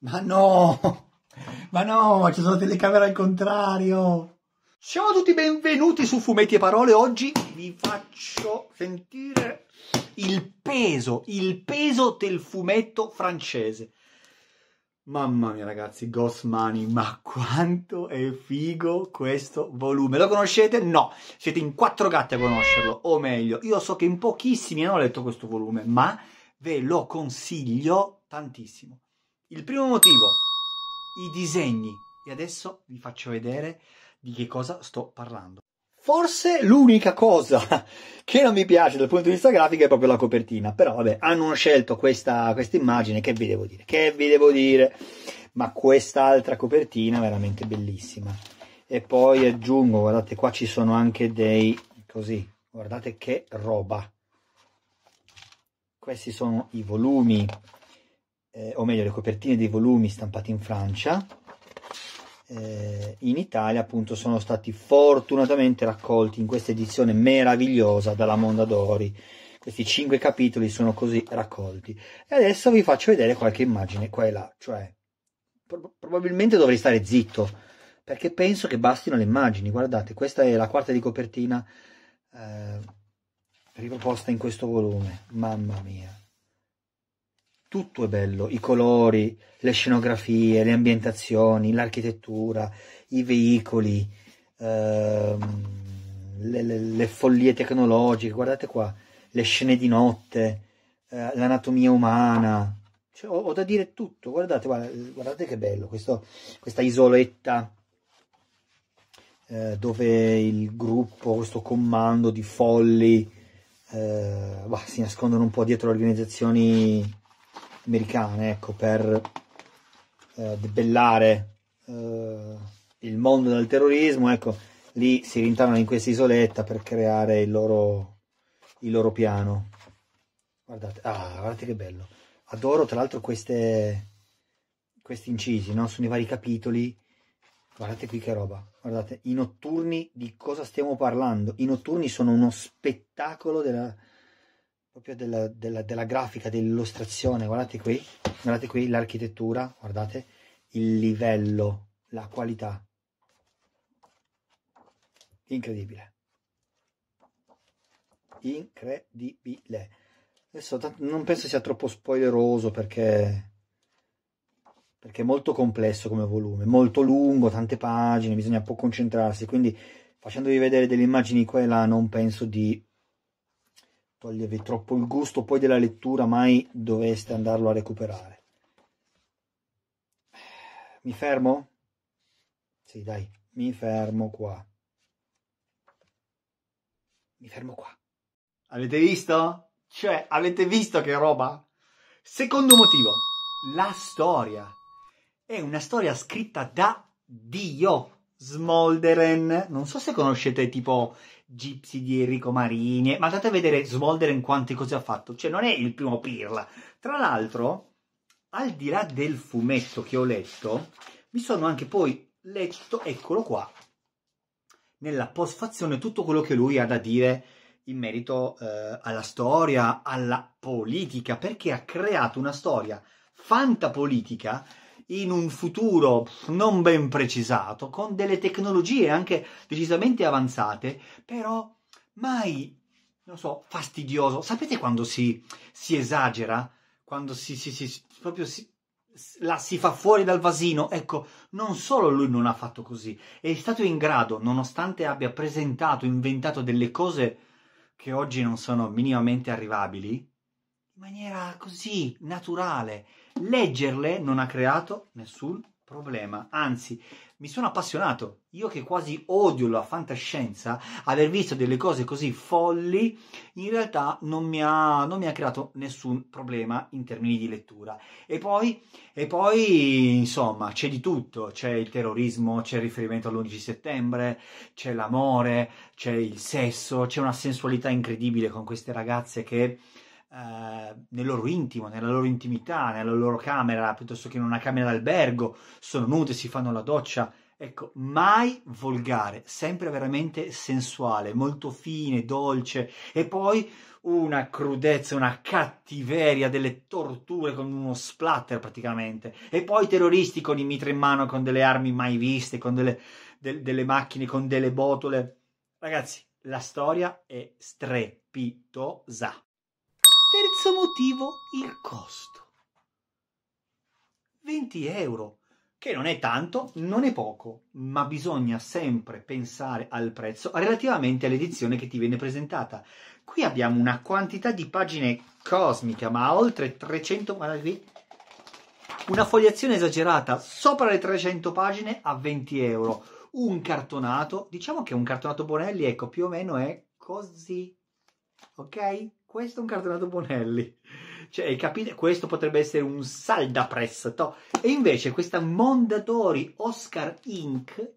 Ma no! Ma no, ma ci sono telecamere al contrario! Siamo tutti benvenuti su Fumetti e Parole. Oggi vi faccio sentire il peso, il peso del fumetto francese. Mamma mia ragazzi, Gosmani, ma quanto è figo questo volume. Lo conoscete? No, siete in quattro gatti a conoscerlo, o meglio, io so che in pochissimi hanno letto questo volume, ma ve lo consiglio tantissimo. Il primo motivo, i disegni. E adesso vi faccio vedere di che cosa sto parlando. Forse l'unica cosa che non mi piace dal punto di vista grafico è proprio la copertina, però vabbè, hanno scelto questa, questa immagine, che vi devo dire, che vi devo dire, ma quest'altra copertina è veramente bellissima. E poi aggiungo, guardate qua ci sono anche dei, così, guardate che roba. Questi sono i volumi eh, o meglio le copertine dei volumi stampati in Francia, eh, in Italia appunto sono stati fortunatamente raccolti in questa edizione meravigliosa dalla Mondadori. Questi cinque capitoli sono così raccolti. E adesso vi faccio vedere qualche immagine qua e là, cioè pro- probabilmente dovrei stare zitto perché penso che bastino le immagini. Guardate, questa è la quarta di copertina eh, riproposta in questo volume. Mamma mia tutto è bello, i colori, le scenografie, le ambientazioni, l'architettura, i veicoli, ehm, le, le, le, follie tecnologiche, guardate qua, le scene di notte, eh, l'anatomia umana, cioè, ho, ho, da dire tutto, guardate, guardate, guardate che bello questo, questa isoletta eh, dove il gruppo, questo comando di folli eh, bah, si nascondono un po' dietro le organizzazioni americane, ecco, per eh, debellare eh, il mondo del terrorismo, ecco, lì si rintanano in questa isoletta per creare il loro, il loro piano. Guardate, ah, guardate che bello. Adoro tra l'altro queste, questi incisi, no? sono i vari capitoli. Guardate qui che roba, guardate, i notturni di cosa stiamo parlando? I notturni sono uno spettacolo della, proprio della, della, della grafica, dell'illustrazione, guardate qui, guardate qui l'architettura, guardate il livello, la qualità. Incredibile. Incredibile. Adesso non penso sia troppo spoileroso perché, perché è molto complesso come volume, molto lungo, tante pagine, bisogna un po' concentrarsi, quindi facendovi vedere delle immagini qua e là non penso di togliervi troppo il gusto poi della lettura, mai doveste andarlo a recuperare. Mi fermo? Sì, dai, mi fermo qua. Mi fermo qua. Avete visto? Cioè, avete visto che roba? Secondo motivo, la storia. È una storia scritta da Dio. Smolderen, non so se conoscete tipo Gypsy di Enrico Marini, ma andate a vedere Smolderen quante cose ha fatto, cioè non è il primo pirla. Tra l'altro, al di là del fumetto che ho letto, mi sono anche poi letto, eccolo qua, nella postfazione tutto quello che lui ha da dire in merito eh, alla storia, alla politica, perché ha creato una storia fantapolitica in un futuro non ben precisato, con delle tecnologie anche decisamente avanzate, però mai, non so, fastidioso. Sapete quando si, si esagera? Quando si, si, si proprio si, la si fa fuori dal vasino. Ecco, non solo lui non ha fatto così, è stato in grado, nonostante abbia presentato, inventato delle cose che oggi non sono minimamente arrivabili, maniera così naturale. Leggerle non ha creato nessun problema, anzi mi sono appassionato, io che quasi odio la fantascienza, aver visto delle cose così folli in realtà non mi ha, non mi ha creato nessun problema in termini di lettura. E poi, e poi insomma c'è di tutto, c'è il terrorismo, c'è il riferimento all'11 settembre, c'è l'amore, c'è il sesso, c'è una sensualità incredibile con queste ragazze che eh, nel loro intimo, nella loro intimità, nella loro camera, piuttosto che in una camera d'albergo, sono nude, si fanno la doccia. Ecco, mai volgare, sempre veramente sensuale, molto fine, dolce e poi una crudezza, una cattiveria, delle torture con uno splatter praticamente e poi terroristi con i mitri in mano, con delle armi mai viste, con delle, de- delle macchine, con delle botole. Ragazzi, la storia è strepitosa. Terzo motivo, il costo. 20 euro, che non è tanto, non è poco, ma bisogna sempre pensare al prezzo relativamente all'edizione che ti viene presentata. Qui abbiamo una quantità di pagine cosmica, ma oltre 300, guarda qui, una fogliazione esagerata, sopra le 300 pagine a 20 euro. Un cartonato, diciamo che un cartonato Bonelli, ecco, più o meno è così, ok? Questo è un cartonato Bonelli. Cioè, capite, questo potrebbe essere un saldapress. To. E invece questa Mondadori Oscar Inc.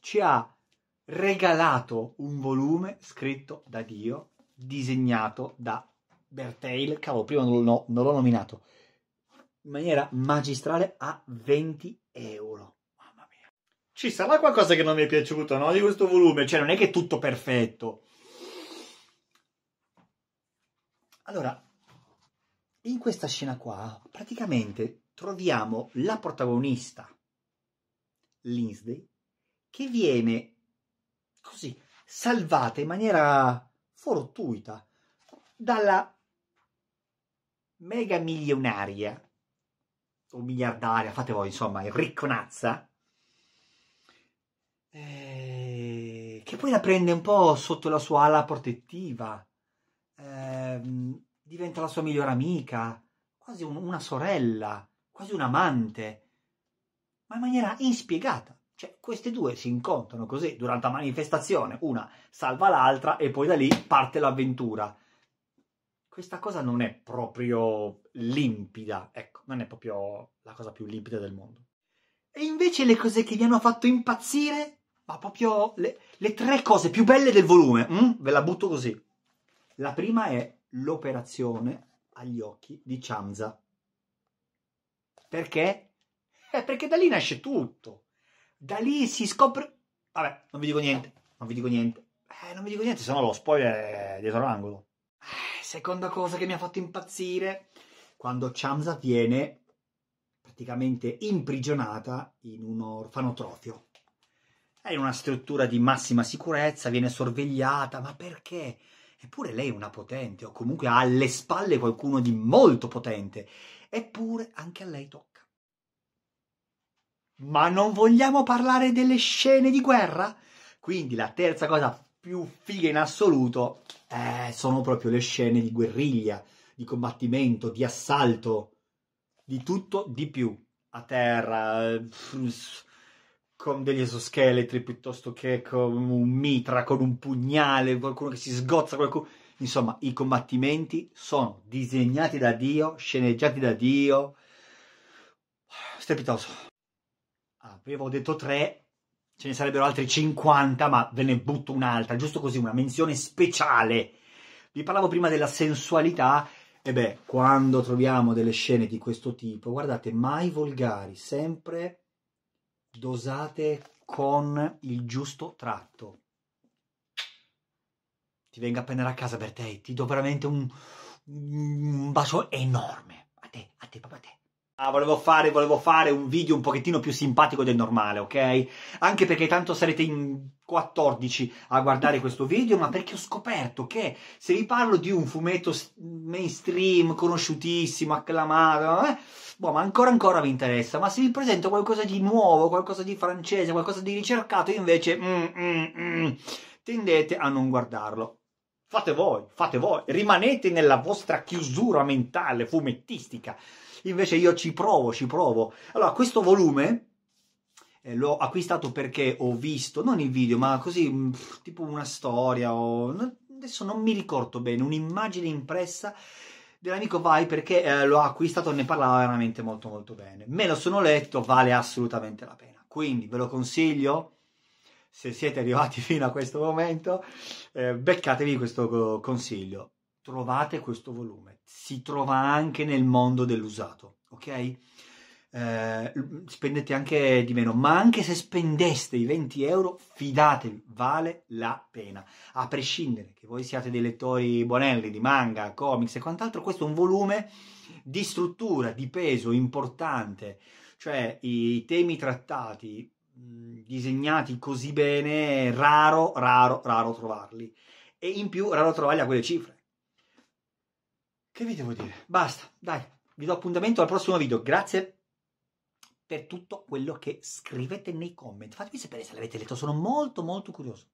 ci ha regalato un volume scritto da Dio, disegnato da Bertail. Cavolo, prima non, no, non l'ho nominato. In maniera magistrale a 20 euro. Mamma mia. Ci sarà qualcosa che non mi è piaciuto, no? Di questo volume. Cioè, non è che è tutto perfetto Allora, in questa scena qua praticamente troviamo la protagonista, Lindsay, che viene così salvata in maniera fortuita dalla mega milionaria o miliardaria, fate voi insomma, il ricconazza, eh, che poi la prende un po' sotto la sua ala protettiva. Eh, Ehm, diventa la sua migliore amica, quasi un, una sorella, quasi un amante, ma in maniera inspiegata. Cioè, queste due si incontrano così durante la manifestazione, una salva l'altra e poi da lì parte l'avventura. Questa cosa non è proprio limpida, ecco, non è proprio la cosa più limpida del mondo. E invece le cose che mi hanno fatto impazzire, ma proprio le, le tre cose più belle del volume, mm? ve la butto così. La prima è l'operazione agli occhi di Chamza. Perché? Eh, perché da lì nasce tutto. Da lì si scopre... Vabbè, non vi dico niente, non vi dico niente. Eh, non vi dico niente, se no lo spoiler è dietro l'angolo. Eh, seconda cosa che mi ha fatto impazzire, quando Chamza viene praticamente imprigionata in un orfanotrofio. È in una struttura di massima sicurezza, viene sorvegliata, ma perché? Eppure lei è una potente, o comunque ha alle spalle qualcuno di molto potente. Eppure anche a lei tocca. Ma non vogliamo parlare delle scene di guerra? Quindi la terza cosa più figa in assoluto eh, sono proprio le scene di guerriglia, di combattimento, di assalto, di tutto, di più. A terra, eh, con degli esoscheletri piuttosto che con un mitra, con un pugnale, qualcuno che si sgozza, qualcuno... Insomma, i combattimenti sono disegnati da Dio, sceneggiati da Dio. Strepitoso. Avevo detto tre, ce ne sarebbero altri 50, ma ve ne butto un'altra, giusto così, una menzione speciale. Vi parlavo prima della sensualità. E beh, quando troviamo delle scene di questo tipo, guardate, mai volgari, sempre dosate con il giusto tratto. Ti vengo a prendere a casa per te, ti do veramente un, un bacio enorme. A te, a te, proprio a te. Ah, volevo fare, volevo fare un video un pochettino più simpatico del normale, ok? Anche perché tanto sarete in 14 a guardare questo video, ma perché ho scoperto che se vi parlo di un fumetto mainstream, conosciutissimo, acclamato, eh, boh, ma ancora ancora vi interessa, ma se vi presento qualcosa di nuovo, qualcosa di francese, qualcosa di ricercato, invece mm, mm, mm, tendete a non guardarlo. Fate voi, fate voi, rimanete nella vostra chiusura mentale fumettistica invece io ci provo, ci provo. Allora, questo volume eh, l'ho acquistato perché ho visto, non il video, ma così, pff, mm, tipo una storia, o... adesso non mi ricordo bene, un'immagine impressa dell'amico Vai perché eh, l'ho acquistato, ne parlava veramente molto molto bene. Me lo sono letto, vale assolutamente la pena. Quindi ve lo consiglio se siete arrivati fino a questo momento, eh, beccatevi questo consiglio trovate questo volume. Si trova anche nel mondo dell'usato, ok? Eh, spendete anche di meno, ma anche se spendeste i 20 euro, fidatevi, vale la pena. A prescindere che voi siate dei lettori bonelli di manga, comics e quant'altro, questo è un volume di struttura, di peso importante, cioè i temi trattati, disegnati così bene, raro, raro, raro trovarli. E in più raro trovarli a quelle cifre che vi devo dire? Basta, dai, vi do appuntamento al prossimo video. Grazie per tutto quello che scrivete nei commenti. Fatemi sapere se l'avete letto, sono molto molto curioso.